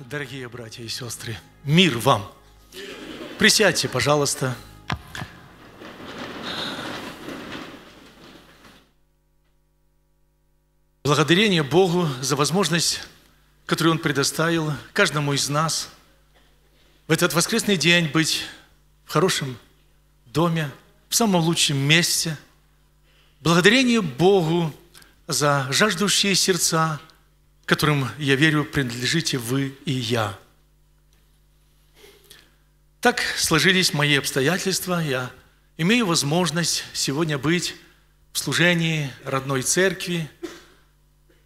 Дорогие братья и сестры, мир вам! Присядьте, пожалуйста. Благодарение Богу за возможность, которую Он предоставил каждому из нас в этот воскресный день быть в хорошем доме, в самом лучшем месте. Благодарение Богу за жаждущие сердца – которым, я верю, принадлежите вы и я. Так сложились мои обстоятельства. Я имею возможность сегодня быть в служении родной церкви.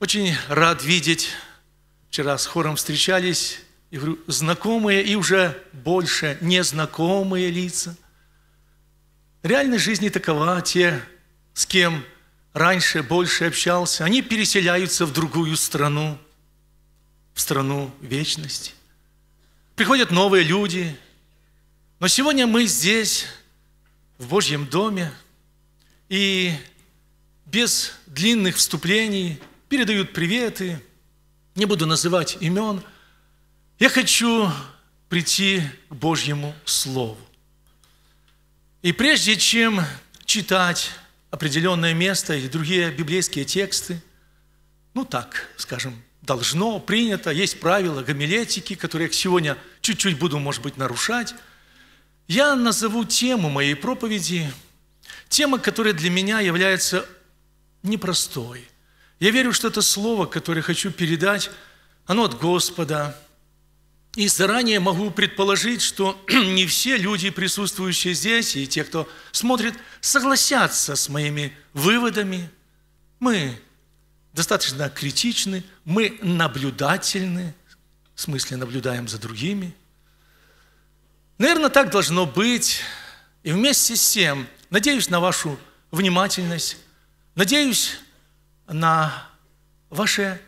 Очень рад видеть. Вчера с хором встречались. И говорю, знакомые и уже больше незнакомые лица. В реальной жизни такова те, с кем – раньше больше общался, они переселяются в другую страну, в страну вечности. Приходят новые люди. Но сегодня мы здесь, в Божьем доме, и без длинных вступлений передают приветы, не буду называть имен. Я хочу прийти к Божьему Слову. И прежде чем читать определенное место и другие библейские тексты. Ну так, скажем, должно, принято, есть правила гомилетики, которые я сегодня чуть-чуть буду, может быть, нарушать. Я назову тему моей проповеди, тема, которая для меня является непростой. Я верю, что это слово, которое хочу передать, оно от Господа – и заранее могу предположить, что не все люди, присутствующие здесь, и те, кто смотрит, согласятся с моими выводами. Мы достаточно критичны, мы наблюдательны, в смысле наблюдаем за другими. Наверное, так должно быть. И вместе с тем, надеюсь на вашу внимательность, надеюсь на ваше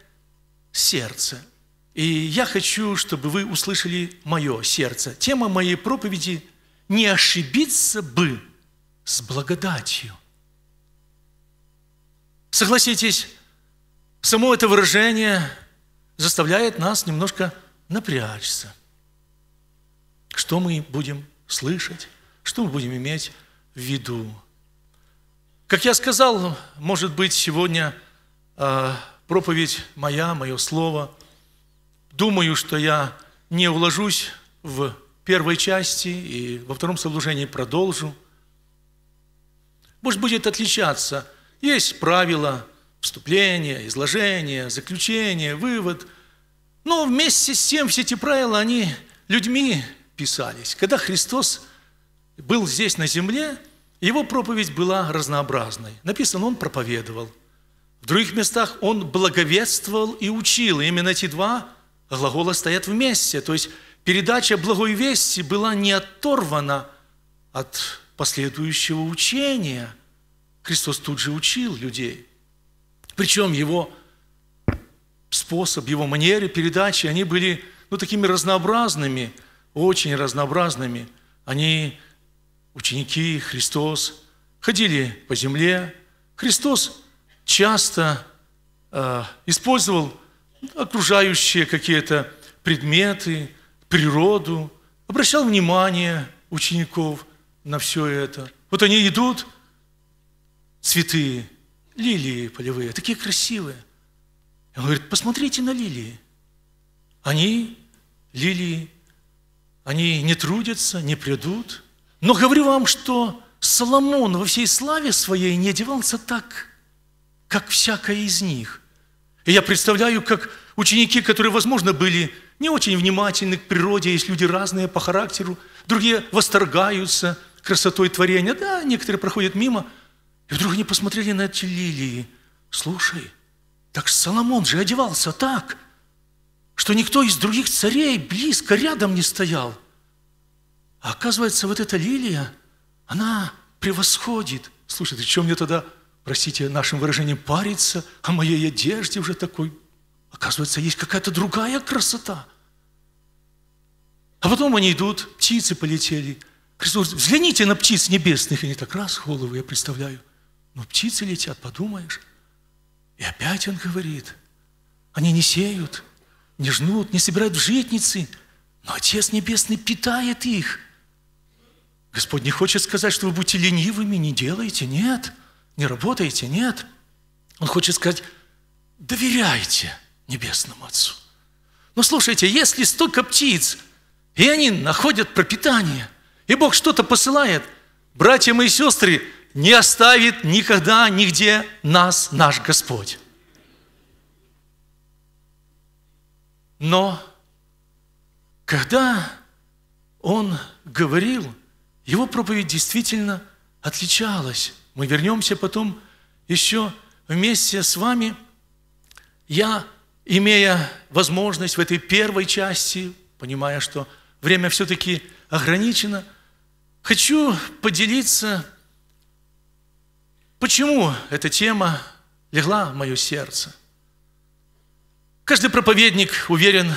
сердце, и я хочу, чтобы вы услышали мое сердце. Тема моей проповеди – «Не ошибиться бы с благодатью». Согласитесь, само это выражение заставляет нас немножко напрячься. Что мы будем слышать, что мы будем иметь в виду. Как я сказал, может быть, сегодня а, проповедь моя, мое слово – Думаю, что я не уложусь в первой части и во втором служении продолжу. Может, будет отличаться. Есть правила вступления, изложения, заключения, вывод. Но вместе с тем все эти правила, они людьми писались. Когда Христос был здесь на земле, его проповедь была разнообразной. Написано, он проповедовал. В других местах он благовествовал и учил. И именно эти два глаголы стоят вместе. То есть передача благой вести была не оторвана от последующего учения. Христос тут же учил людей. Причем его способ, его манеры передачи, они были ну, такими разнообразными, очень разнообразными. Они, ученики, Христос, ходили по земле. Христос часто э, использовал окружающие какие-то предметы, природу, обращал внимание учеников на все это. Вот они идут, цветы, лилии полевые, такие красивые. он говорит, посмотрите на лилии. Они, лилии, они не трудятся, не придут. Но говорю вам, что Соломон во всей славе своей не одевался так, как всякая из них. И я представляю, как ученики, которые, возможно, были не очень внимательны к природе, есть люди разные по характеру, другие восторгаются красотой творения, да, некоторые проходят мимо, и вдруг они посмотрели на эти лилии. Слушай, так Соломон же одевался так, что никто из других царей близко рядом не стоял. А оказывается, вот эта лилия, она превосходит. Слушай, ты что мне тогда простите, нашим выражением париться о моей одежде уже такой. Оказывается, есть какая-то другая красота. А потом они идут, птицы полетели. Христос взгляните на птиц небесных. И они так раз головы, я представляю. Но ну, птицы летят, подумаешь. И опять он говорит, они не сеют, не жнут, не собирают в житницы, но Отец Небесный питает их. Господь не хочет сказать, что вы будете ленивыми, не делаете, нет – не работаете, нет. Он хочет сказать, доверяйте Небесному Отцу. Но слушайте, если столько птиц, и они находят пропитание, и Бог что-то посылает, братья мои и сестры, не оставит никогда, нигде нас наш Господь. Но когда он говорил, его проповедь действительно отличалась мы вернемся потом еще вместе с вами. Я, имея возможность в этой первой части, понимая, что время все-таки ограничено, хочу поделиться, почему эта тема легла в мое сердце. Каждый проповедник, уверен,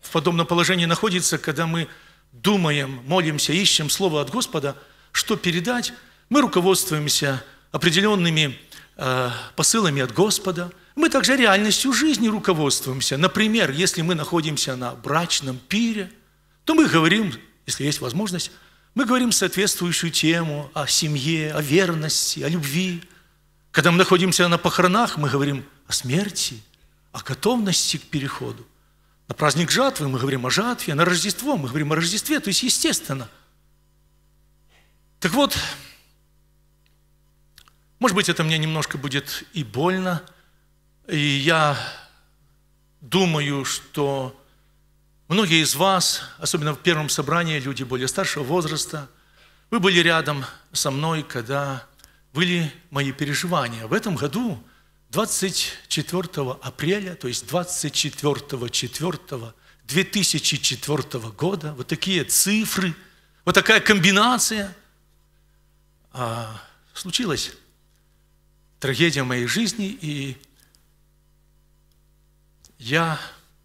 в подобном положении находится, когда мы думаем, молимся, ищем Слово от Господа, что передать – мы руководствуемся определенными э, посылами от Господа, мы также реальностью жизни руководствуемся. Например, если мы находимся на брачном пире, то мы говорим, если есть возможность, мы говорим соответствующую тему о семье, о верности, о любви. Когда мы находимся на похоронах, мы говорим о смерти, о готовности к переходу. На праздник жатвы мы говорим о жатве, на Рождество мы говорим о Рождестве, то есть естественно. Так вот, может быть, это мне немножко будет и больно, и я думаю, что многие из вас, особенно в первом собрании, люди более старшего возраста, вы были рядом со мной, когда были мои переживания. В этом году, 24 апреля, то есть 24 4 2004 года, вот такие цифры, вот такая комбинация а, случилась трагедия моей жизни, и я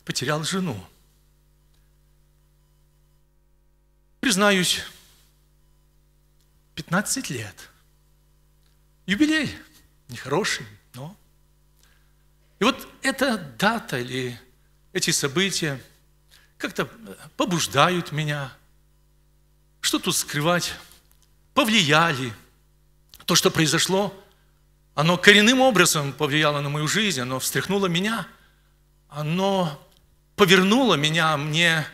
потерял жену. Признаюсь, 15 лет. Юбилей. Нехороший, но... И вот эта дата или эти события как-то э, побуждают меня. Что тут скрывать? Повлияли. То, что произошло – оно коренным образом повлияло на мою жизнь, оно встряхнуло меня, оно повернуло меня, мне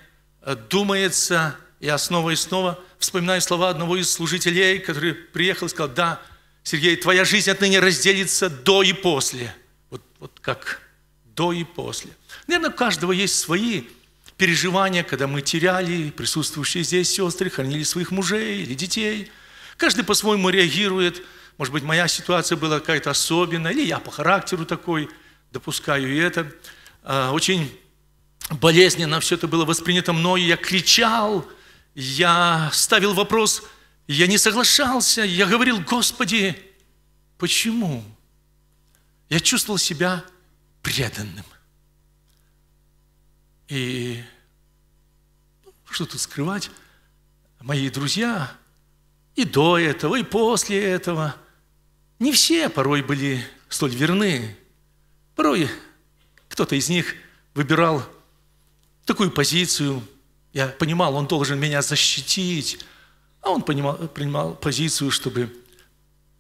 э, думается, я снова и снова вспоминаю слова одного из служителей, который приехал и сказал, да, Сергей, твоя жизнь отныне разделится до и после. Вот, вот как до и после. Наверное, у каждого есть свои переживания, когда мы теряли присутствующие здесь сестры, хранили своих мужей или детей. Каждый по-своему реагирует – может быть, моя ситуация была какая-то особенная, или я по характеру такой, допускаю и это. А, очень болезненно все это было воспринято мною. Я кричал, я ставил вопрос, я не соглашался, я говорил, Господи, почему? Я чувствовал себя преданным. И ну, что тут скрывать, мои друзья и до этого, и после этого – не все порой были столь верны. Порой кто-то из них выбирал такую позицию. Я понимал, он должен меня защитить. А он понимал, принимал позицию, чтобы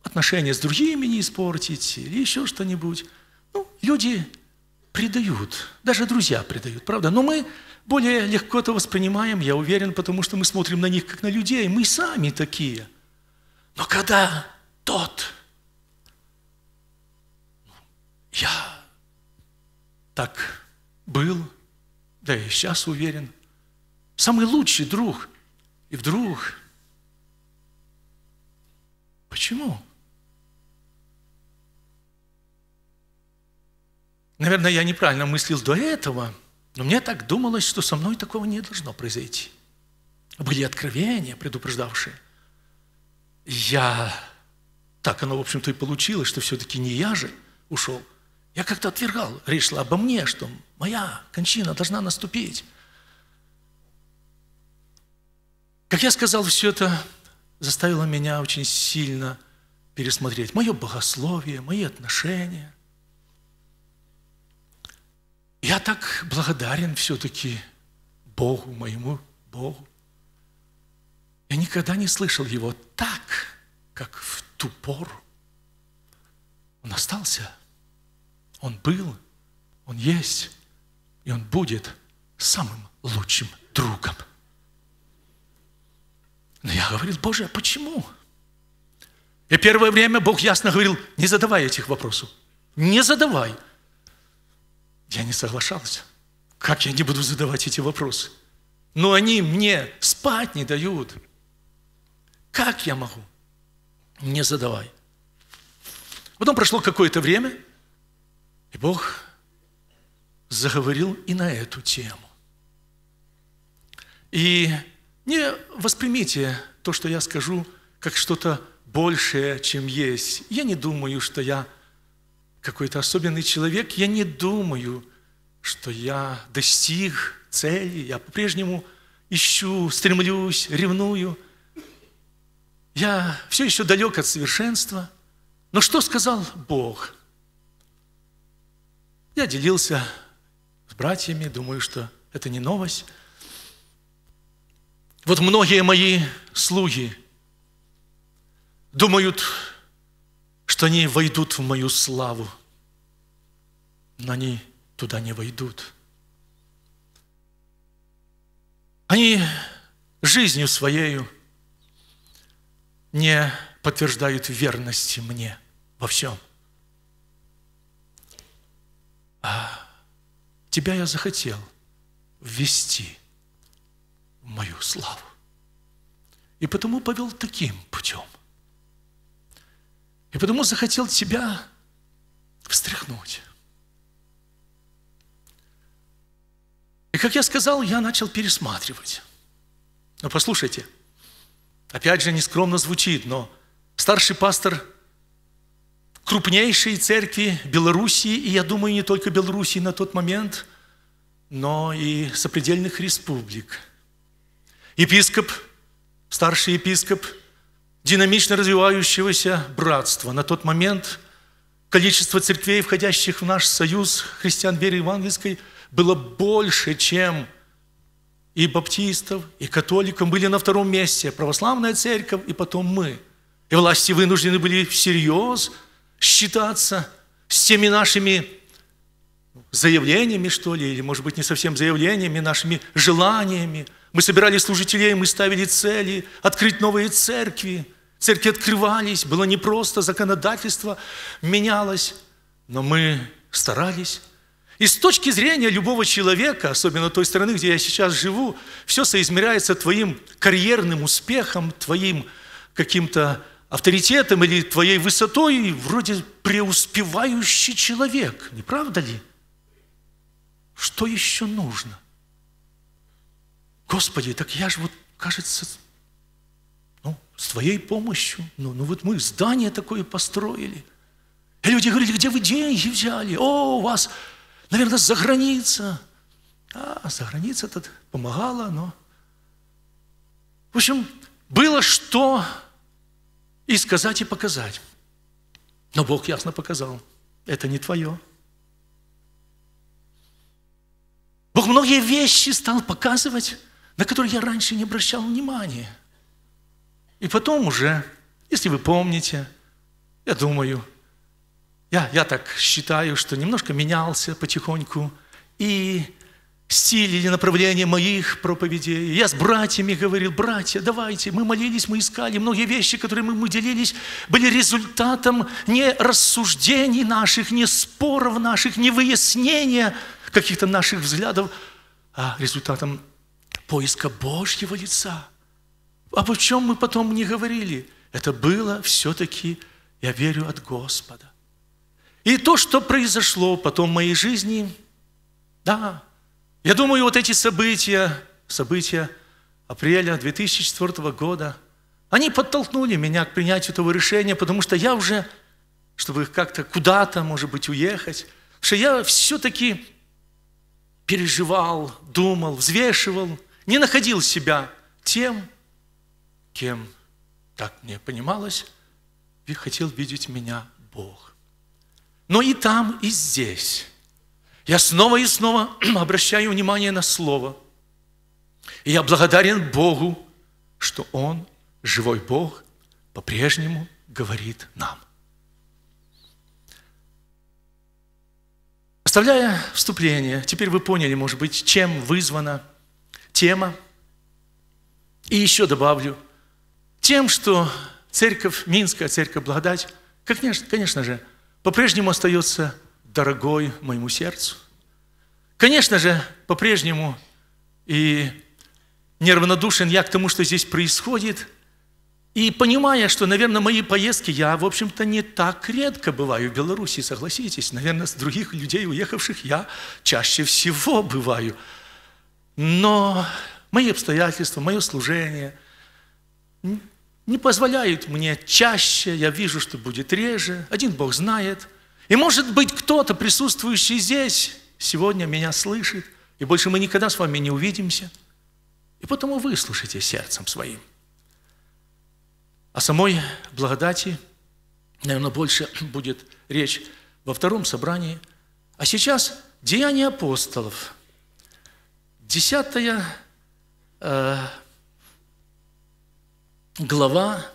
отношения с другими не испортить или еще что-нибудь. Ну, люди предают, даже друзья предают, правда? Но мы более легко это воспринимаем, я уверен, потому что мы смотрим на них как на людей, мы сами такие. Но когда тот, я так был, да и сейчас уверен, самый лучший друг. И вдруг... Почему? Наверное, я неправильно мыслил до этого, но мне так думалось, что со мной такого не должно произойти. Были откровения, предупреждавшие. Я... Так оно, в общем-то, и получилось, что все-таки не я же ушел – я как-то отвергал, решил обо мне, что моя кончина должна наступить. Как я сказал, все это заставило меня очень сильно пересмотреть мое богословие, мои отношения. Я так благодарен все-таки Богу, моему Богу. Я никогда не слышал его так, как в ту пору. Он остался он был, Он есть, и Он будет самым лучшим другом. Но я говорил, Боже, а почему? И первое время Бог ясно говорил, не задавай этих вопросов. Не задавай. Я не соглашался. Как я не буду задавать эти вопросы? Но они мне спать не дают. Как я могу? Не задавай. Потом прошло какое-то время – и Бог заговорил и на эту тему. И не воспримите то, что я скажу, как что-то большее, чем есть. Я не думаю, что я какой-то особенный человек. Я не думаю, что я достиг цели. Я по-прежнему ищу, стремлюсь, ревную. Я все еще далек от совершенства. Но что сказал Бог – я делился с братьями, думаю, что это не новость. Вот многие мои слуги думают, что они войдут в мою славу, но они туда не войдут. Они жизнью своею не подтверждают верности мне во всем – а, тебя я захотел ввести в мою славу. И потому повел таким путем. И потому захотел тебя встряхнуть. И как я сказал, я начал пересматривать. Но послушайте, опять же, нескромно звучит, но старший пастор крупнейшей церкви Белоруссии, и я думаю, не только Белоруссии на тот момент, но и сопредельных республик. Епископ, старший епископ динамично развивающегося братства. На тот момент количество церквей, входящих в наш союз христиан веры евангельской, было больше, чем и баптистов, и католиков были на втором месте православная церковь, и потом мы. И власти вынуждены были всерьез считаться с теми нашими заявлениями, что ли, или, может быть, не совсем заявлениями, нашими желаниями. Мы собирали служителей, мы ставили цели, открыть новые церкви. Церкви открывались, было непросто, законодательство менялось, но мы старались. И с точки зрения любого человека, особенно той страны, где я сейчас живу, все соизмеряется твоим карьерным успехом, твоим каким-то авторитетом или твоей высотой вроде преуспевающий человек, не правда ли? Что еще нужно? Господи, так я же вот, кажется, ну, с Твоей помощью, ну, ну вот мы здание такое построили. И люди говорили, где вы деньги взяли? О, у вас, наверное, за граница. А, за граница тут помогала, но... В общем, было что и сказать, и показать. Но Бог ясно показал, это не твое. Бог многие вещи стал показывать, на которые я раньше не обращал внимания. И потом уже, если вы помните, я думаю, я, я так считаю, что немножко менялся потихоньку, и стиль или направление моих проповедей. Я с братьями говорил, братья, давайте, мы молились, мы искали. Многие вещи, которыми мы делились, были результатом не рассуждений наших, не споров наших, не выяснения каких-то наших взглядов, а результатом поиска Божьего лица. А об чем мы потом не говорили. Это было все-таки, я верю, от Господа. И то, что произошло потом в моей жизни, да, я думаю, вот эти события, события апреля 2004 года, они подтолкнули меня к принятию этого решения, потому что я уже, чтобы как-то куда-то, может быть, уехать, что я все-таки переживал, думал, взвешивал, не находил себя тем, кем, так мне понималось, хотел видеть меня Бог. Но и там, и здесь – я снова и снова обращаю внимание на Слово. И я благодарен Богу, что Он, живой Бог, по-прежнему говорит нам. Оставляя вступление, теперь вы поняли, может быть, чем вызвана тема. И еще добавлю, тем, что церковь, Минская церковь благодать, как, конечно же, по-прежнему остается дорогой моему сердцу. Конечно же, по-прежнему и неравнодушен я к тому, что здесь происходит, и понимая, что, наверное, мои поездки, я, в общем-то, не так редко бываю в Беларуси, согласитесь, наверное, с других людей, уехавших, я чаще всего бываю. Но мои обстоятельства, мое служение не позволяют мне чаще, я вижу, что будет реже, один Бог знает – и может быть кто-то, присутствующий здесь, сегодня меня слышит, и больше мы никогда с вами не увидимся. И потому выслушайте сердцем своим. О самой благодати, наверное, больше будет речь во втором собрании. А сейчас Деяния апостолов. Десятая э, глава,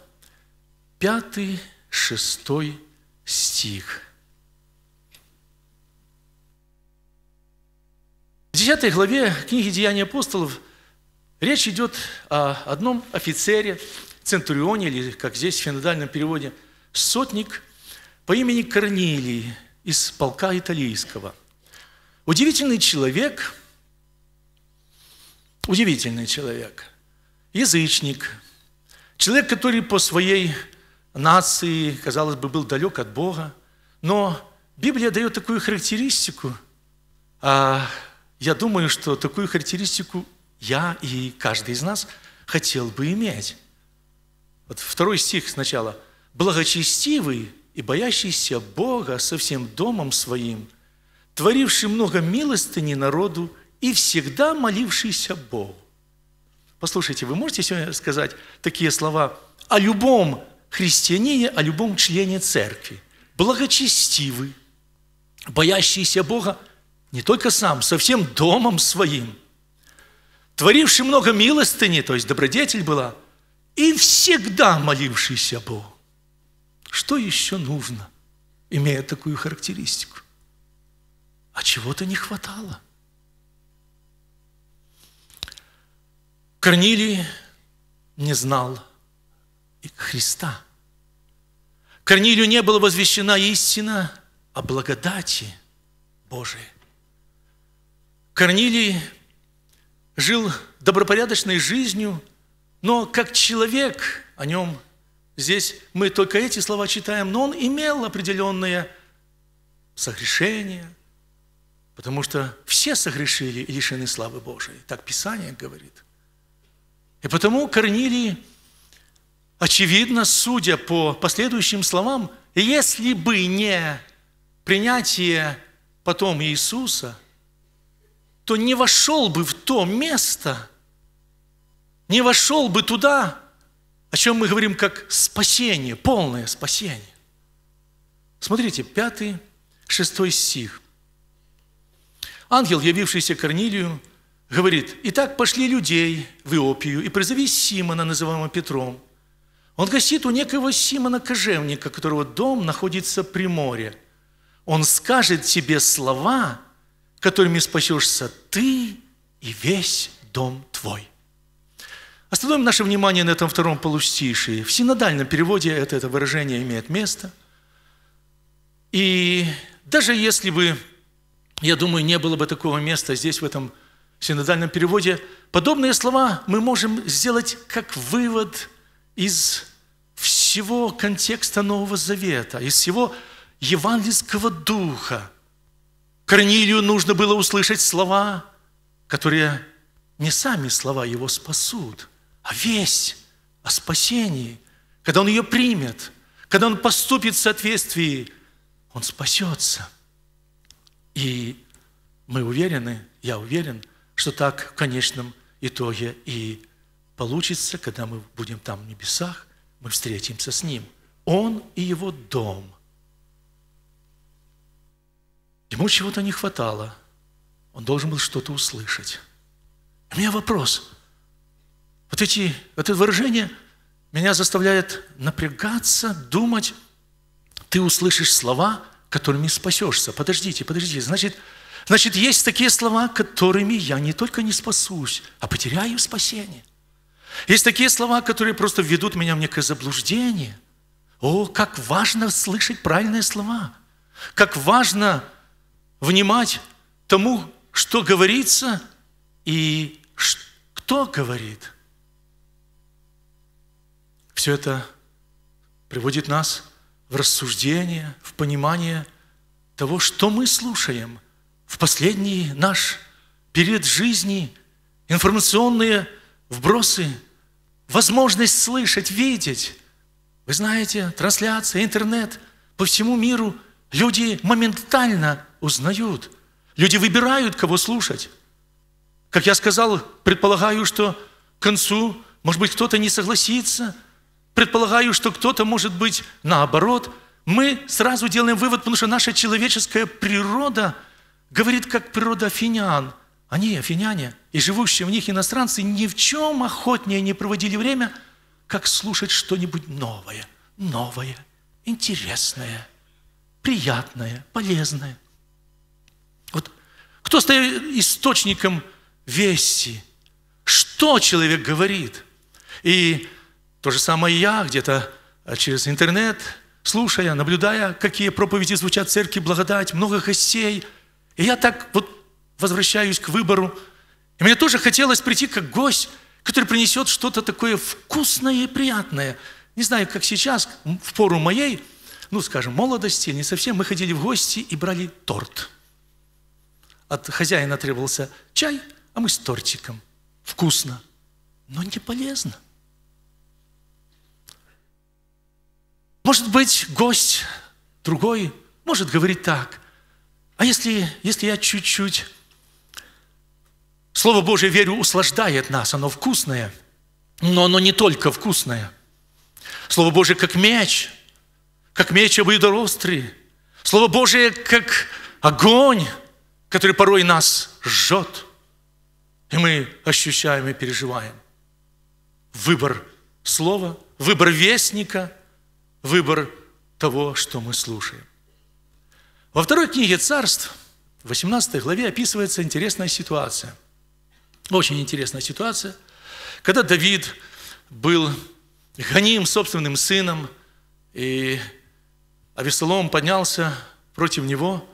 пятый, шестой стих – В 10 главе книги «Деяния апостолов» речь идет о одном офицере, центурионе, или, как здесь в финодальном переводе, сотник по имени Корнилий из полка италийского. Удивительный человек, удивительный человек, язычник, человек, который по своей нации, казалось бы, был далек от Бога, но Библия дает такую характеристику а – я думаю, что такую характеристику я и каждый из нас хотел бы иметь. Вот второй стих сначала. «Благочестивый и боящийся Бога со всем домом своим, творивший много милостыни народу и всегда молившийся Богу». Послушайте, вы можете сегодня сказать такие слова о любом христианине, о любом члене церкви? Благочестивый, боящийся Бога – не только сам, со всем домом своим, творивший много милостыни, то есть добродетель была, и всегда молившийся Богу. Что еще нужно, имея такую характеристику? А чего-то не хватало. Корнилий не знал Христа. Корнилию не была возвещена истина о благодати Божией. Корнилий жил добропорядочной жизнью, но как человек о нем здесь мы только эти слова читаем, но он имел определенные согрешения, потому что все согрешили и лишены славы Божией. Так Писание говорит. И потому Корнилий, очевидно, судя по последующим словам, если бы не принятие потом Иисуса – то не вошел бы в то место, не вошел бы туда, о чем мы говорим как спасение, полное спасение. Смотрите, пятый, шестой стих. Ангел, явившийся Корнилию, говорит, «Итак, пошли людей в Иопию и призови Симона, называемого Петром. Он гостит у некого Симона Кожевника, которого дом находится при море. Он скажет тебе слова, которыми спасешься ты и весь дом твой. Остановим наше внимание на этом втором полустишии. В синодальном переводе это, это выражение имеет место. И даже если бы, я думаю, не было бы такого места здесь, в этом синодальном переводе, подобные слова мы можем сделать как вывод из всего контекста Нового Завета, из всего евангельского духа, Корнилию нужно было услышать слова, которые не сами слова его спасут, а весть о спасении. Когда он ее примет, когда он поступит в соответствии, он спасется. И мы уверены, я уверен, что так в конечном итоге и получится, когда мы будем там в небесах, мы встретимся с Ним. Он и Его дом Ему чего-то не хватало. Он должен был что-то услышать. У меня вопрос. Вот, эти, это выражение меня заставляет напрягаться, думать. Ты услышишь слова, которыми спасешься. Подождите, подождите. Значит, значит, есть такие слова, которыми я не только не спасусь, а потеряю спасение. Есть такие слова, которые просто ведут меня в некое заблуждение. О, как важно слышать правильные слова. Как важно внимать тому, что говорится и кто говорит. Все это приводит нас в рассуждение, в понимание того, что мы слушаем в последний наш период жизни, информационные вбросы, возможность слышать, видеть. Вы знаете, трансляция, интернет по всему миру, люди моментально узнают. Люди выбирают, кого слушать. Как я сказал, предполагаю, что к концу, может быть, кто-то не согласится. Предполагаю, что кто-то, может быть, наоборот. Мы сразу делаем вывод, потому что наша человеческая природа говорит, как природа афинян. Они, афиняне, и живущие в них иностранцы, ни в чем охотнее не проводили время, как слушать что-нибудь новое, новое, интересное, приятное, полезное. Кто стоит источником вести? Что человек говорит? И то же самое я где-то э, через интернет, слушая, наблюдая, какие проповеди звучат в церкви, благодать, много гостей. И я так вот возвращаюсь к выбору. И мне тоже хотелось прийти как гость, который принесет что-то такое вкусное и приятное. Не знаю, как сейчас, в пору моей, ну, скажем, молодости, не совсем, мы ходили в гости и брали торт – от хозяина требовался чай, а мы с тортиком. Вкусно, но не полезно. Может быть, гость другой может говорить так. А если, если я чуть-чуть... Слово Божье, верю, услаждает нас, оно вкусное, но оно не только вкусное. Слово Божье как меч, как меч обоидорострый. Слово Божие как огонь, который порой нас жжет, и мы ощущаем и переживаем. Выбор слова, выбор вестника, выбор того, что мы слушаем. Во второй книге «Царств» в 18 главе описывается интересная ситуация. Очень интересная ситуация, когда Давид был гоним собственным сыном, и Авесолом поднялся против него –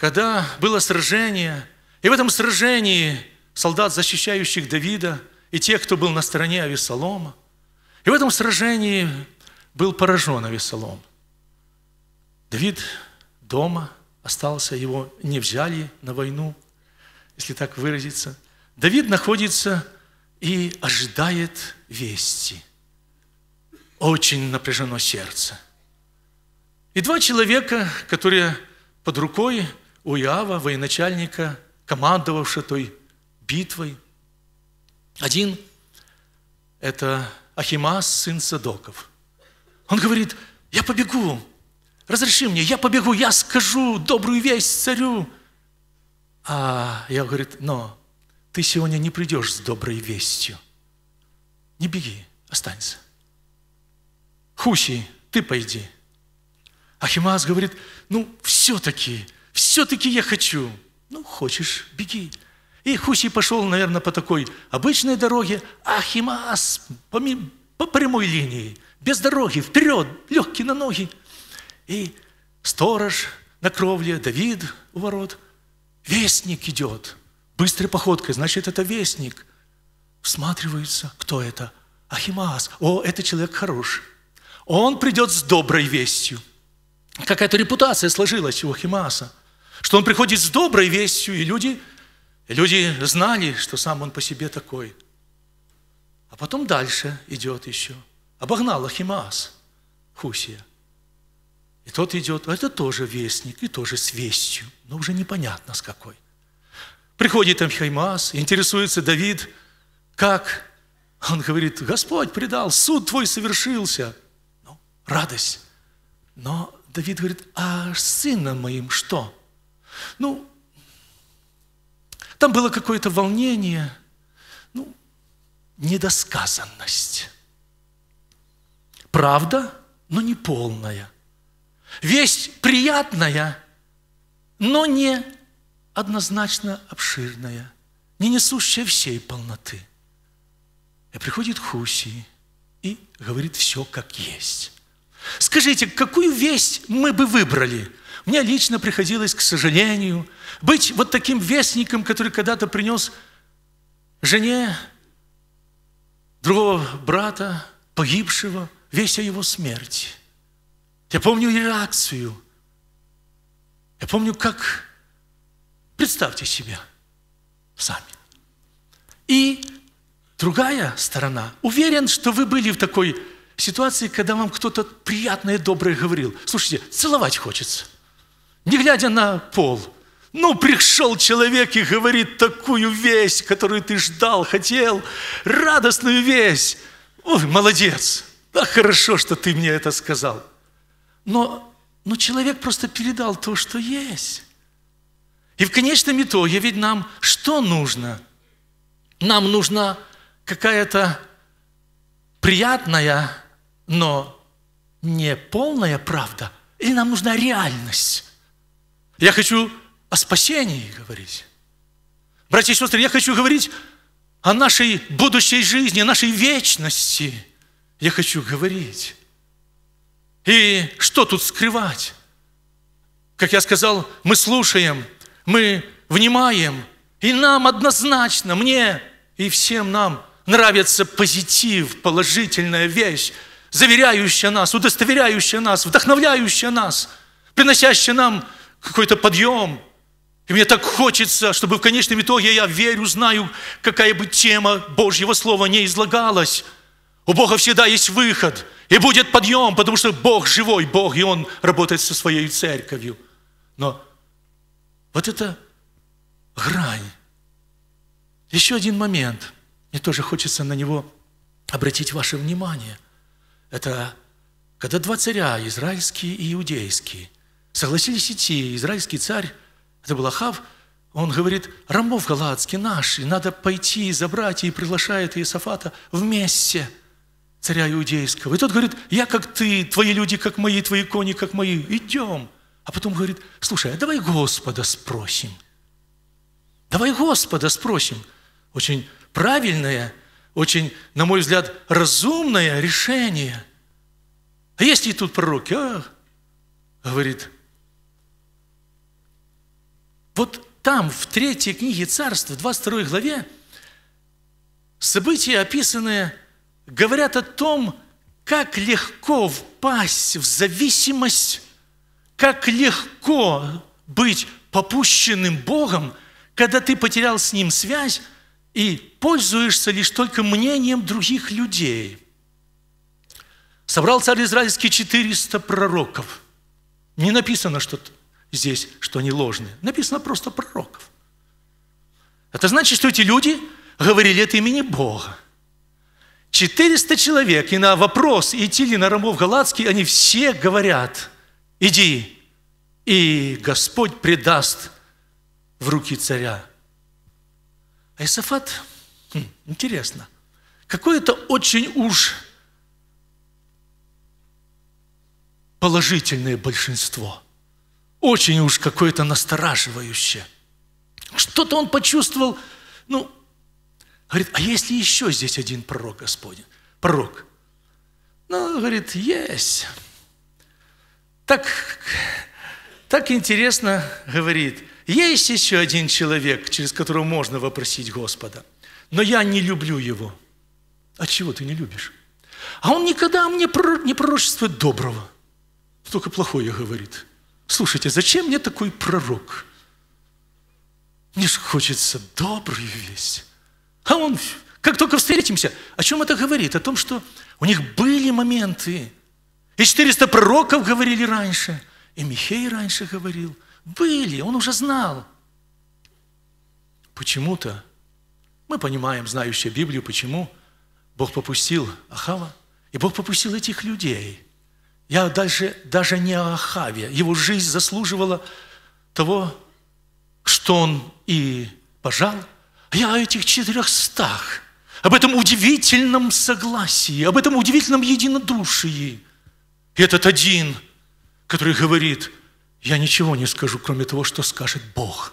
когда было сражение, и в этом сражении солдат, защищающих Давида, и те, кто был на стороне Авесолома, и в этом сражении был поражен Авесолом. Давид дома остался, его не взяли на войну, если так выразиться. Давид находится и ожидает вести. Очень напряжено сердце. И два человека, которые под рукой, у Уява, военачальника, командовавшего той битвой. Один – это Ахимас, сын Садоков. Он говорит, я побегу, разреши мне, я побегу, я скажу добрую весть царю. А я говорит, но ты сегодня не придешь с доброй вестью. Не беги, останься. Хуси, ты пойди. Ахимас говорит, ну все-таки все-таки я хочу. Ну, хочешь, беги. И Хуси пошел, наверное, по такой обычной дороге, а Химас по, по прямой линии, без дороги, вперед, легкие на ноги. И сторож на кровле, Давид у ворот, вестник идет, быстрой походкой, значит, это вестник. Всматривается, кто это? Ахимас. О, это человек хороший. Он придет с доброй вестью. Какая-то репутация сложилась у Ахимаса что он приходит с доброй вестью, и люди, люди знали, что сам он по себе такой. А потом дальше идет еще. Обогнал Ахимаас, Хусия. И тот идет, а это тоже вестник, и тоже с вестью, но уже непонятно с какой. Приходит там Хаймас, интересуется Давид, как? Он говорит, Господь предал, суд твой совершился. Ну, радость. Но Давид говорит, а с сыном моим что? Ну, там было какое-то волнение, ну, недосказанность. Правда, но не полная. Весть приятная, но не однозначно обширная, не несущая всей полноты. И приходит Хуси и говорит все как есть. Скажите, какую весть мы бы выбрали – мне лично приходилось, к сожалению, быть вот таким вестником, который когда-то принес жене другого брата, погибшего, весть о его смерти. Я помню реакцию. Я помню, как... Представьте себе сами. И другая сторона. Уверен, что вы были в такой ситуации, когда вам кто-то приятное, доброе говорил. Слушайте, целовать хочется – не глядя на пол. Ну, пришел человек и говорит такую весть, которую ты ждал, хотел, радостную весть. Ой, молодец, да хорошо, что ты мне это сказал. Но, но человек просто передал то, что есть. И в конечном итоге ведь нам что нужно? Нам нужна какая-то приятная, но не полная правда. Или нам нужна реальность? Я хочу о спасении говорить. Братья и сестры, я хочу говорить о нашей будущей жизни, о нашей вечности. Я хочу говорить. И что тут скрывать? Как я сказал, мы слушаем, мы внимаем, и нам однозначно, мне и всем нам нравится позитив, положительная вещь, заверяющая нас, удостоверяющая нас, вдохновляющая нас, приносящая нам какой-то подъем. И мне так хочется, чтобы в конечном итоге я верю, знаю, какая бы тема Божьего Слова не излагалась. У Бога всегда есть выход, и будет подъем, потому что Бог живой Бог, и Он работает со своей церковью. Но вот это грань. Еще один момент, мне тоже хочется на него обратить ваше внимание. Это когда два царя, израильский и иудейский, Согласились идти. Израильский царь, это был Ахав, он говорит, "Рамов Галаадский наш, и надо пойти и забрать, и приглашает Иосафата вместе царя иудейского. И тот говорит, я как ты, твои люди как мои, твои кони как мои, идем. А потом говорит, слушай, а давай Господа спросим. Давай Господа спросим. Очень правильное, очень, на мой взгляд, разумное решение. А есть и тут пророки, а? Говорит, вот там, в третьей книге Царств, в 22 главе, события, описанные, говорят о том, как легко впасть в зависимость, как легко быть попущенным Богом, когда ты потерял с Ним связь и пользуешься лишь только мнением других людей. Собрал царь израильский 400 пророков. Не написано что-то здесь, что они ложные. Написано просто пророков. Это значит, что эти люди говорили от имени Бога. 400 человек, и на вопрос, идти ли на Рамов Галатский, они все говорят, иди, и Господь предаст в руки царя. А Исафат, хм, интересно, какое-то очень уж положительное большинство – очень уж какое-то настораживающее. Что-то он почувствовал, ну, говорит, а если еще здесь один пророк Господень? Пророк. Ну, говорит, есть. Так, так интересно, говорит, есть еще один человек, через которого можно вопросить Господа, но я не люблю его. А чего ты не любишь? А он никогда мне не пророчествует доброго, только плохое говорит – Слушайте, зачем мне такой пророк? Мне же хочется добрую весть. А он, как только встретимся, о чем это говорит? О том, что у них были моменты. И 400 пророков говорили раньше, и Михей раньше говорил. Были, он уже знал. Почему-то, мы понимаем, знающие Библию, почему Бог попустил Ахава, и Бог попустил этих людей – я дальше даже не о Ахаве. Его жизнь заслуживала того, что он и пожал. А я о этих четырехстах, об этом удивительном согласии, об этом удивительном единодушии. этот один, который говорит, я ничего не скажу, кроме того, что скажет Бог.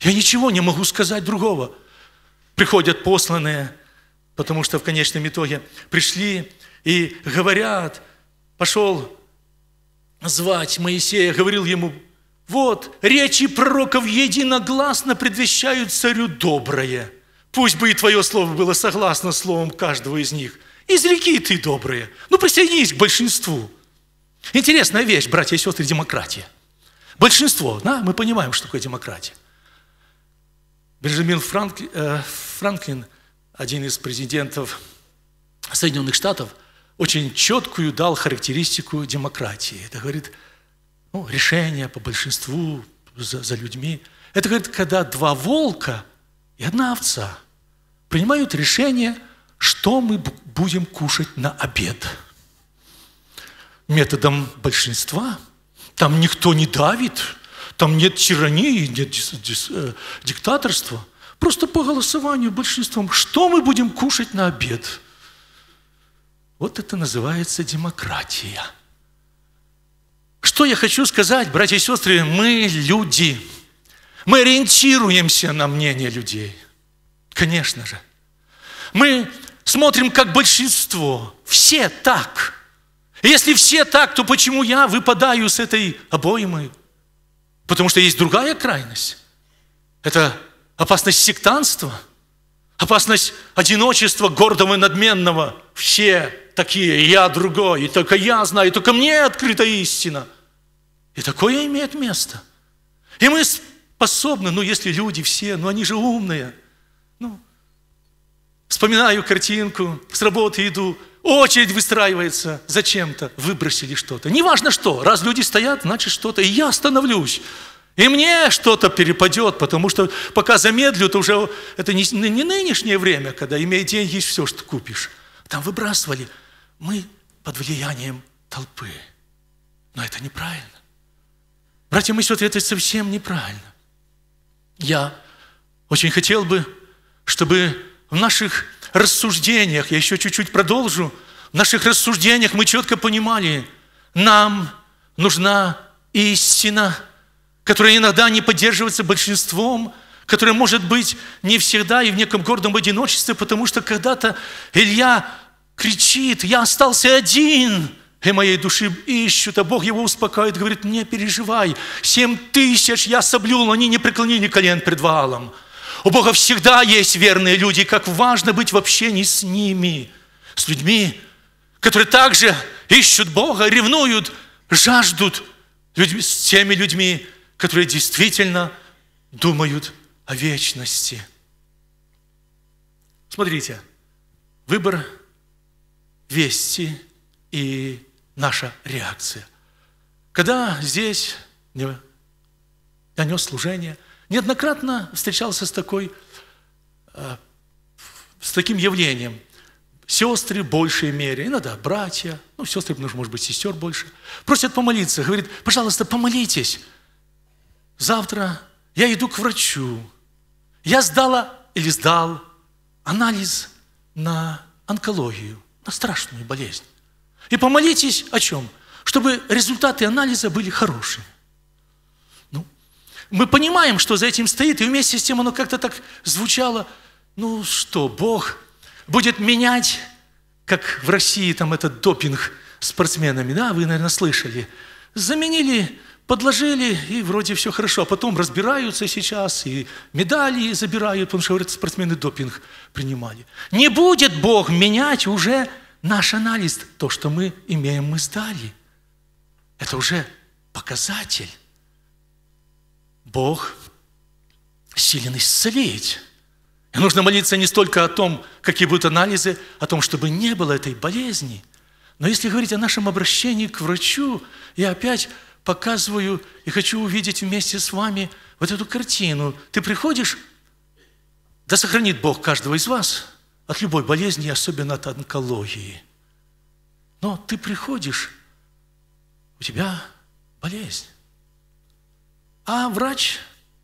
Я ничего не могу сказать другого. Приходят посланные, потому что в конечном итоге пришли и говорят – пошел звать Моисея, говорил ему, вот, речи пророков единогласно предвещают царю доброе. Пусть бы и твое слово было согласно словам каждого из них. Изреки ты доброе. Ну, присоединись к большинству. Интересная вещь, братья и сестры, демократия. Большинство, да, мы понимаем, что такое демократия. Бенджамин Франк, э, Франклин, один из президентов Соединенных Штатов – очень четкую дал характеристику демократии. Это, говорит, ну, решение по большинству за, за людьми. Это, говорит, когда два волка и одна овца принимают решение, что мы будем кушать на обед. Методом большинства. Там никто не давит, там нет тирании, нет э, диктаторства. Просто по голосованию большинством, что мы будем кушать на обед – вот это называется демократия. Что я хочу сказать, братья и сестры, мы люди. Мы ориентируемся на мнение людей. Конечно же. Мы смотрим как большинство. Все так. Если все так, то почему я выпадаю с этой обоймы? Потому что есть другая крайность. Это опасность сектанства – опасность одиночества гордого и надменного. Все такие, и я другой, и только я знаю, и только мне открыта истина. И такое имеет место. И мы способны, ну если люди все, ну они же умные. Ну, вспоминаю картинку, с работы иду, очередь выстраивается зачем-то, выбросили что-то. Неважно что, раз люди стоят, значит что-то, и я остановлюсь. И мне что-то перепадет, потому что пока замедлю, уже это не, не нынешнее время, когда имея деньги, есть все, что купишь. Там выбрасывали. Мы под влиянием толпы. Но это неправильно. Братья и сестры, это совсем неправильно. Я очень хотел бы, чтобы в наших рассуждениях, я еще чуть-чуть продолжу, в наших рассуждениях мы четко понимали, нам нужна истина – которая иногда не поддерживается большинством, которая может быть не всегда и в неком гордом одиночестве, потому что когда-то Илья кричит, я остался один, и моей души ищут, а Бог его успокаивает, говорит, не переживай, семь тысяч я соблюл, они не преклонили колен пред валом. У Бога всегда есть верные люди, и как важно быть в общении с ними, с людьми, которые также ищут Бога, ревнуют, жаждут людьми, с теми людьми, которые действительно думают о вечности. Смотрите, выбор вести и наша реакция. Когда здесь я нес служение, неоднократно встречался с такой, э, с таким явлением. Сестры в большей мере, иногда братья, ну, сестры, потому что, может быть, сестер больше, просят помолиться, говорит, пожалуйста, помолитесь, завтра я иду к врачу, я сдала или сдал анализ на онкологию, на страшную болезнь. И помолитесь о чем? Чтобы результаты анализа были хорошие. Ну, мы понимаем, что за этим стоит, и вместе с тем оно как-то так звучало, ну что, Бог будет менять, как в России там этот допинг спортсменами, да, вы, наверное, слышали. Заменили Подложили, и вроде все хорошо. А потом разбираются сейчас, и медали забирают, потому что, говорят, спортсмены допинг принимали. Не будет Бог менять уже наш анализ. То, что мы имеем, мы сдали. Это уже показатель. Бог силен исцелить. И нужно молиться не столько о том, какие будут анализы, о том, чтобы не было этой болезни. Но если говорить о нашем обращении к врачу, я опять показываю и хочу увидеть вместе с вами вот эту картину. Ты приходишь, да сохранит Бог каждого из вас от любой болезни, особенно от онкологии. Но ты приходишь, у тебя болезнь. А врач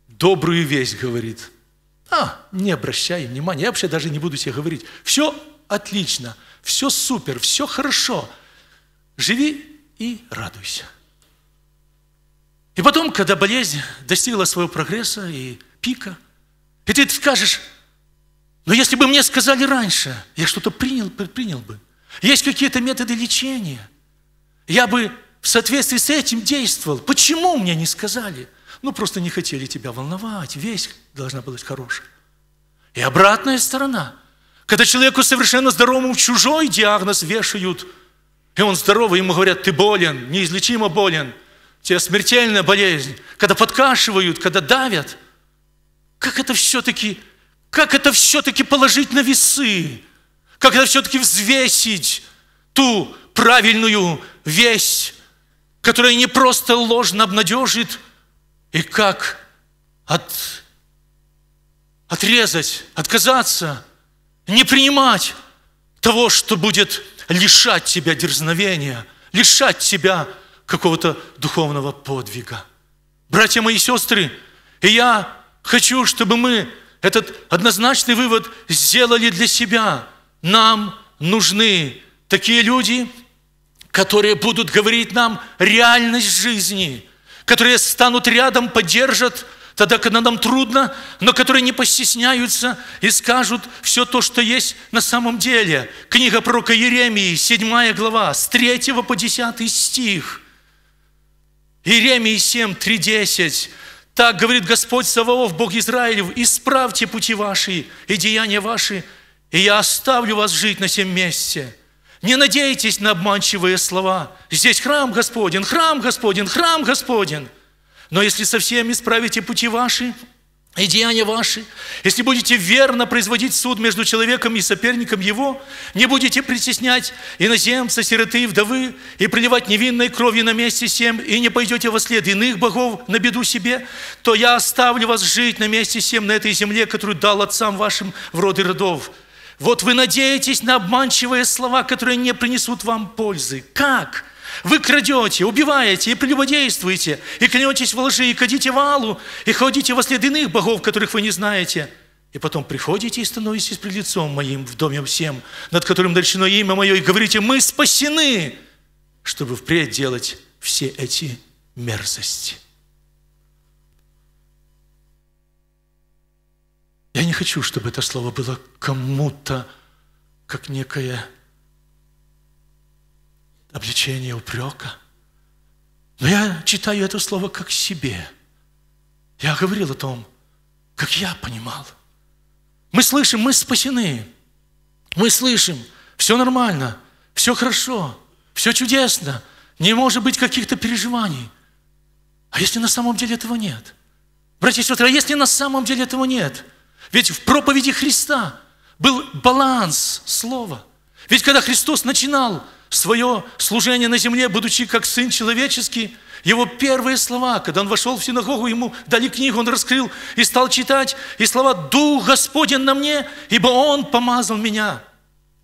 добрую весть говорит. А, не обращай внимания, я вообще даже не буду тебе говорить. Все отлично, все супер, все хорошо. Живи и радуйся. И потом, когда болезнь достигла своего прогресса и пика, и ты скажешь, но «Ну, если бы мне сказали раньше, я что-то принял, принял бы. Есть какие-то методы лечения. Я бы в соответствии с этим действовал. Почему мне не сказали? Ну, просто не хотели тебя волновать. Весь должна была быть хорошая. И обратная сторона. Когда человеку совершенно здоровому чужой диагноз вешают, и он здоровый, ему говорят, ты болен, неизлечимо болен – те смертельная болезнь, когда подкашивают, когда давят. Как это все-таки, как это все-таки положить на весы? Как это все-таки взвесить ту правильную весть, которая не просто ложно обнадежит, и как от, отрезать, отказаться, не принимать того, что будет лишать тебя дерзновения, лишать тебя какого-то духовного подвига. Братья мои сестры, и я хочу, чтобы мы этот однозначный вывод сделали для себя. Нам нужны такие люди, которые будут говорить нам реальность жизни, которые станут рядом, поддержат, тогда, когда нам трудно, но которые не постесняются и скажут все то, что есть на самом деле. Книга пророка Еремии, 7 глава, с 3 по 10 стих. Иеремии 7, 3.10. Так говорит Господь Саваоф, Бог Израилев, исправьте пути ваши и деяния ваши, и я оставлю вас жить на всем месте. Не надейтесь на обманчивые слова. Здесь храм Господень, храм Господень, храм Господень. Но если совсем исправите пути ваши, и деяния ваши, если будете верно производить суд между человеком и соперником его, не будете притеснять иноземца, сироты и вдовы, и приливать невинной крови на месте всем, и не пойдете во след иных богов на беду себе, то я оставлю вас жить на месте всем на этой земле, которую дал отцам вашим в роды родов. Вот вы надеетесь на обманчивые слова, которые не принесут вам пользы. Как? Вы крадете, убиваете и прелюбодействуете, и клянетесь в лжи, и кадите валу, и ходите во след иных богов, которых вы не знаете. И потом приходите и становитесь пред лицом моим в доме всем, над которым дальшено имя мое, и говорите, мы спасены, чтобы впредь делать все эти мерзости. Я не хочу, чтобы это слово было кому-то как некое обличение упрека. Но я читаю это слово как себе. Я говорил о том, как я понимал. Мы слышим, мы спасены. Мы слышим, все нормально, все хорошо, все чудесно. Не может быть каких-то переживаний. А если на самом деле этого нет? Братья и сестры, а если на самом деле этого нет? Ведь в проповеди Христа был баланс слова. Ведь когда Христос начинал свое служение на земле, будучи как сын человеческий, его первые слова, когда он вошел в синагогу, ему дали книгу, он раскрыл и стал читать, и слова «Дух Господень на мне, ибо Он помазал меня,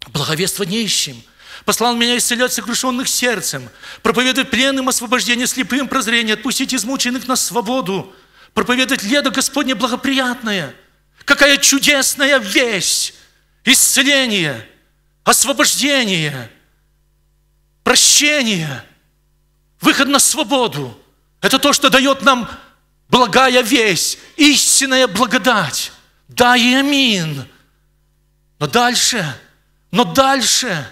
благовествовать нищим, послал меня исцелять сокрушенных сердцем, проповедовать пленным освобождение, слепым прозрение, отпустить измученных на свободу, проповедовать ледо Господне благоприятное». Какая чудесная весть, Исцеление, освобождение – прощение, выход на свободу. Это то, что дает нам благая весть, истинная благодать. Да и аминь. Но дальше, но дальше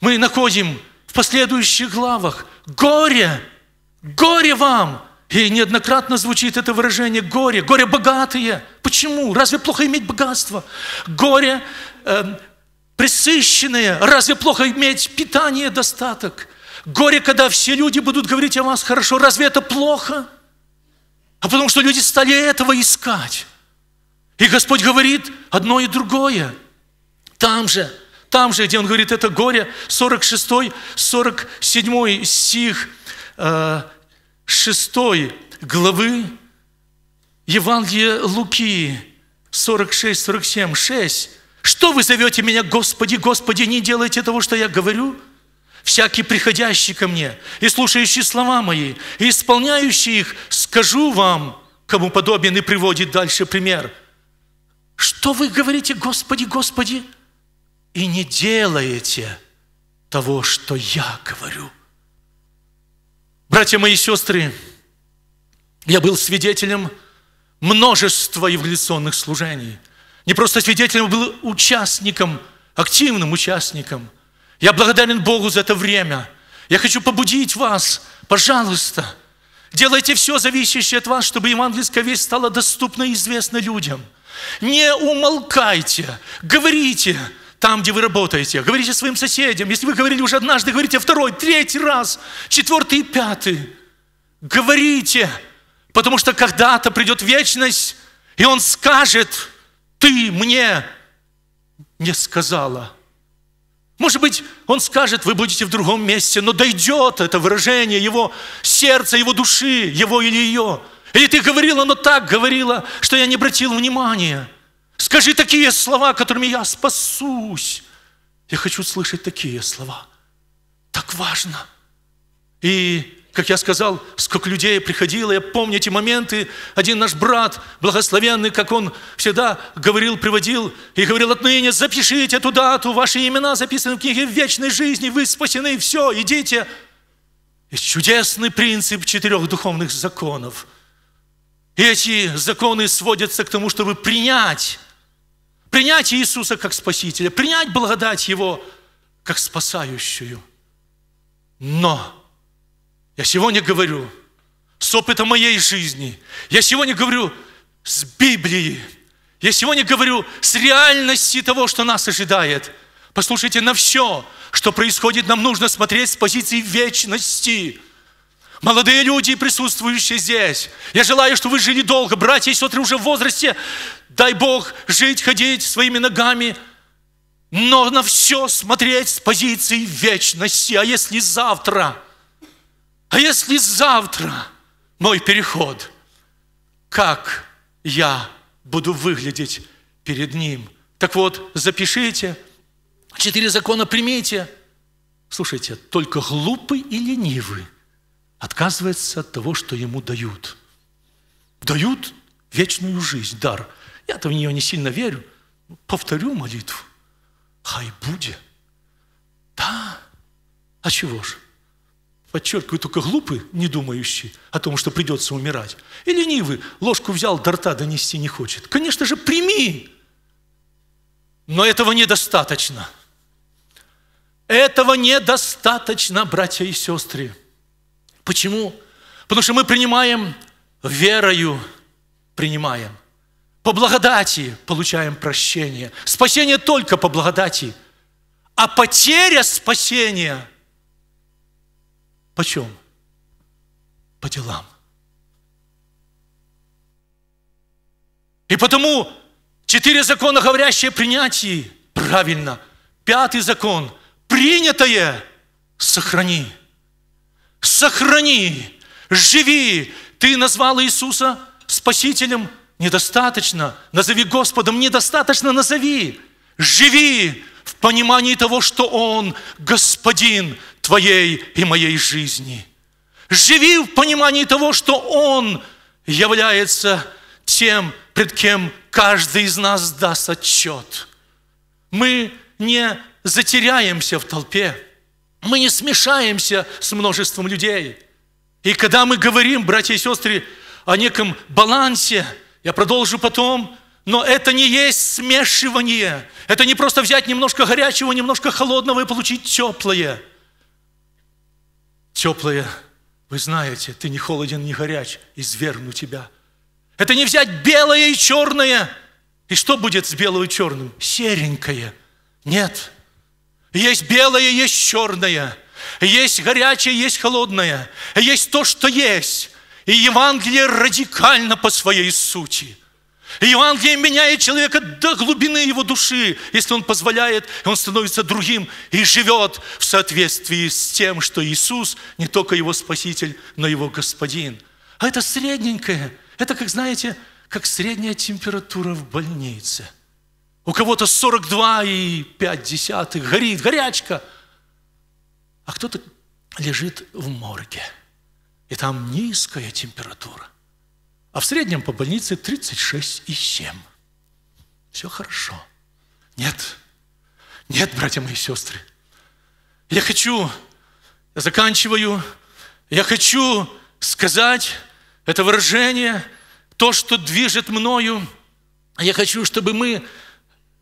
мы находим в последующих главах горе, горе вам. И неоднократно звучит это выражение горе, горе богатые. Почему? Разве плохо иметь богатство? Горе э, пресыщенные. Разве плохо иметь питание, достаток? Горе, когда все люди будут говорить о вас хорошо. Разве это плохо? А потому что люди стали этого искать. И Господь говорит одно и другое. Там же, там же, где Он говорит это горе, 46, 47 стих, 6 э, главы Евангелия Луки, 46, 47, 6 что вы зовете меня, Господи, Господи, не делайте того, что я говорю? Всякий приходящий ко мне и слушающий слова мои, и исполняющий их, скажу вам, кому подобен и приводит дальше пример. Что вы говорите, Господи, Господи, и не делаете того, что я говорю? Братья мои и сестры, я был свидетелем множества евангелиционных служений – не просто свидетелем, а был участником, активным участником. Я благодарен Богу за это время. Я хочу побудить вас, пожалуйста, делайте все зависящее от вас, чтобы евангельская весть стала доступна и известна людям. Не умолкайте, говорите там, где вы работаете, говорите своим соседям. Если вы говорили уже однажды, говорите второй, третий раз, четвертый и пятый. Говорите, потому что когда-то придет вечность, и Он скажет – ты мне не сказала. Может быть, он скажет, вы будете в другом месте, но дойдет это выражение его сердца, его души, его или ее. Или ты говорила, но так говорила, что я не обратил внимания. Скажи такие слова, которыми я спасусь. Я хочу слышать такие слова. Так важно. И как я сказал, сколько людей приходило, я помню эти моменты. Один наш брат, благословенный, как он всегда говорил, приводил, и говорил, отныне запишите эту дату, ваши имена записаны в книге вечной жизни, вы спасены, все, идите. И чудесный принцип четырех духовных законов. И эти законы сводятся к тому, чтобы принять, принять Иисуса как Спасителя, принять благодать Его как спасающую. Но я сегодня говорю с опыта моей жизни. Я сегодня говорю с Библии. Я сегодня говорю с реальности того, что нас ожидает. Послушайте, на все, что происходит, нам нужно смотреть с позиции вечности. Молодые люди, присутствующие здесь, я желаю, чтобы вы жили долго. Братья и сестры уже в возрасте, дай Бог жить, ходить своими ногами, но на все смотреть с позиции вечности. А если завтра – а если завтра мой переход, как я буду выглядеть перед Ним? Так вот, запишите, четыре закона примите. Слушайте, только глупый и ленивый отказывается от того, что ему дают. Дают вечную жизнь, дар. Я-то в нее не сильно верю. Повторю молитву. Хай будет. Да. А чего же? подчеркиваю, только глупы, не думающие о том, что придется умирать, и ленивый, ложку взял, до рта донести не хочет. Конечно же, прими! Но этого недостаточно. Этого недостаточно, братья и сестры. Почему? Потому что мы принимаем верою, принимаем. По благодати получаем прощение. Спасение только по благодати. А потеря спасения – Почем? По делам. И потому четыре закона, говорящие о принятии, правильно. Пятый закон, принятое, сохрани. Сохрани, живи. Ты назвал Иисуса Спасителем? Недостаточно. Назови Господом, недостаточно назови. Живи в понимании того, что Он Господин, твоей и моей жизни. Живи в понимании того, что Он является тем, пред кем каждый из нас даст отчет. Мы не затеряемся в толпе, мы не смешаемся с множеством людей. И когда мы говорим, братья и сестры, о неком балансе, я продолжу потом, но это не есть смешивание. Это не просто взять немножко горячего, немножко холодного и получить теплое – теплое, вы знаете, ты не холоден, не горяч, извергну тебя. Это не взять белое и черное. И что будет с белым и черным? Серенькое. Нет. Есть белое, есть черное. Есть горячее, есть холодное. Есть то, что есть. И Евангелие радикально по своей сути – и Евангелие меняет человека до глубины его души, если он позволяет, и он становится другим и живет в соответствии с тем, что Иисус не только его Спаситель, но его Господин. А это средненькое, это, как знаете, как средняя температура в больнице. У кого-то 42,5 горит, горячка, а кто-то лежит в морге, и там низкая температура – а в среднем по больнице 36,7. Все хорошо. Нет, нет, братья мои сестры. Я хочу, я заканчиваю, я хочу сказать это выражение, то, что движет мною. Я хочу, чтобы мы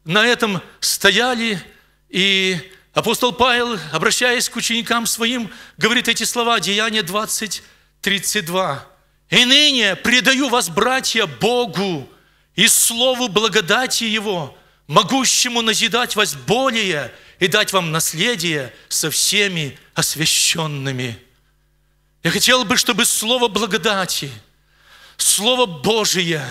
на этом стояли, и апостол Павел, обращаясь к ученикам своим, говорит эти слова, Деяние 20, 32. И ныне предаю вас, братья, Богу и Слову благодати Его, могущему назидать вас более и дать вам наследие со всеми освященными. Я хотел бы, чтобы Слово благодати, Слово Божие,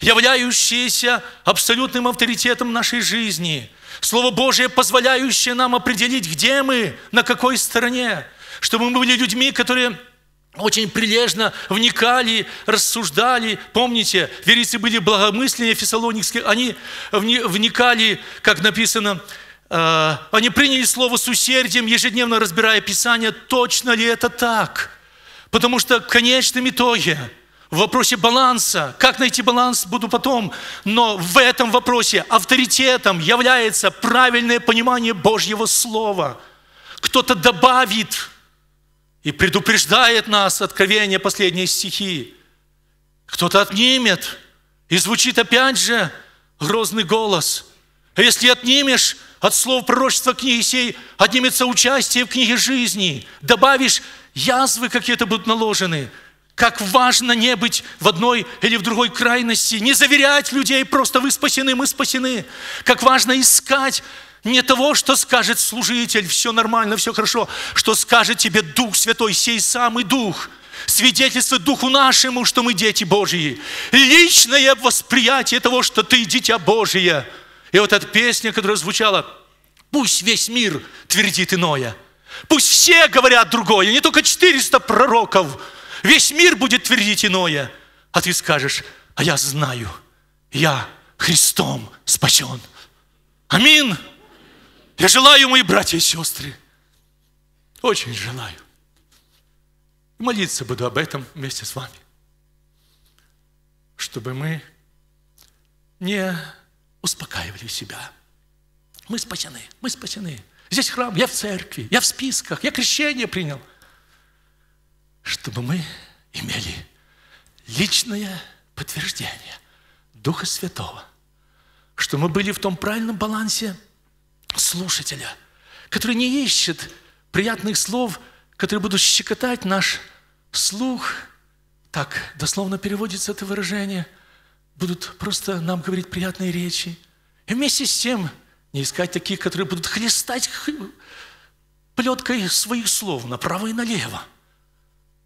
являющееся абсолютным авторитетом нашей жизни, Слово Божие, позволяющее нам определить, где мы, на какой стороне, чтобы мы были людьми, которые очень прилежно вникали, рассуждали. Помните, верицы были благомысленные, фессалоникские. Они вникали, как написано, э, они приняли слово с усердием, ежедневно разбирая Писание, точно ли это так. Потому что в конечном итоге, в вопросе баланса, как найти баланс, буду потом, но в этом вопросе авторитетом является правильное понимание Божьего Слова. Кто-то добавит – и предупреждает нас откровение последней стихи. Кто-то отнимет, и звучит опять же грозный голос. А если отнимешь от слов пророчества книги сей, отнимется участие в книге жизни. Добавишь, язвы какие-то будут наложены. Как важно не быть в одной или в другой крайности, не заверять людей, просто вы спасены, мы спасены. Как важно искать не того, что скажет служитель, все нормально, все хорошо, что скажет тебе Дух Святой, сей самый Дух – свидетельство Духу нашему, что мы дети Божьи. Личное восприятие того, что ты дитя Божие. И вот эта песня, которая звучала, пусть весь мир твердит иное. Пусть все говорят другое, не только 400 пророков. Весь мир будет твердить иное. А ты скажешь, а я знаю, я Христом спасен. Аминь. Я желаю, мои братья и сестры, очень желаю. Молиться буду об этом вместе с вами, чтобы мы не успокаивали себя. Мы спасены, мы спасены. Здесь храм, я в церкви, я в списках, я крещение принял. Чтобы мы имели личное подтверждение Духа Святого, что мы были в том правильном балансе – слушателя, который не ищет приятных слов, которые будут щекотать наш слух. Так дословно переводится это выражение. Будут просто нам говорить приятные речи. И вместе с тем не искать таких, которые будут хлестать плеткой своих слов направо и налево.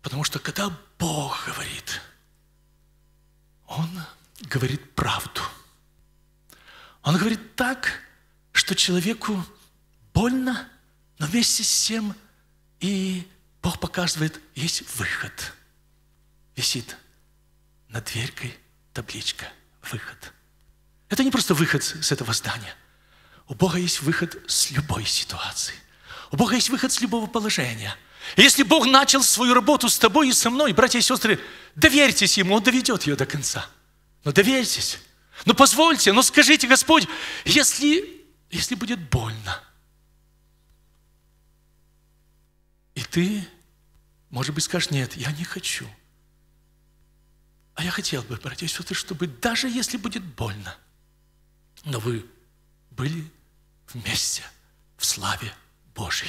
Потому что когда Бог говорит, Он говорит правду. Он говорит так, что человеку больно, но вместе с тем и Бог показывает, есть выход. Висит над дверькой табличка «Выход». Это не просто выход с этого здания. У Бога есть выход с любой ситуации. У Бога есть выход с любого положения. если Бог начал свою работу с тобой и со мной, братья и сестры, доверьтесь Ему, Он доведет ее до конца. Но доверьтесь. Но позвольте, но скажите, Господь, если если будет больно. И ты, может быть, скажешь, нет, я не хочу. А я хотел бы, братья и сестры, чтобы даже если будет больно, но вы были вместе в славе Божьей.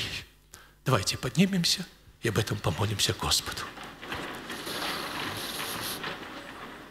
Давайте поднимемся и об этом помолимся Господу.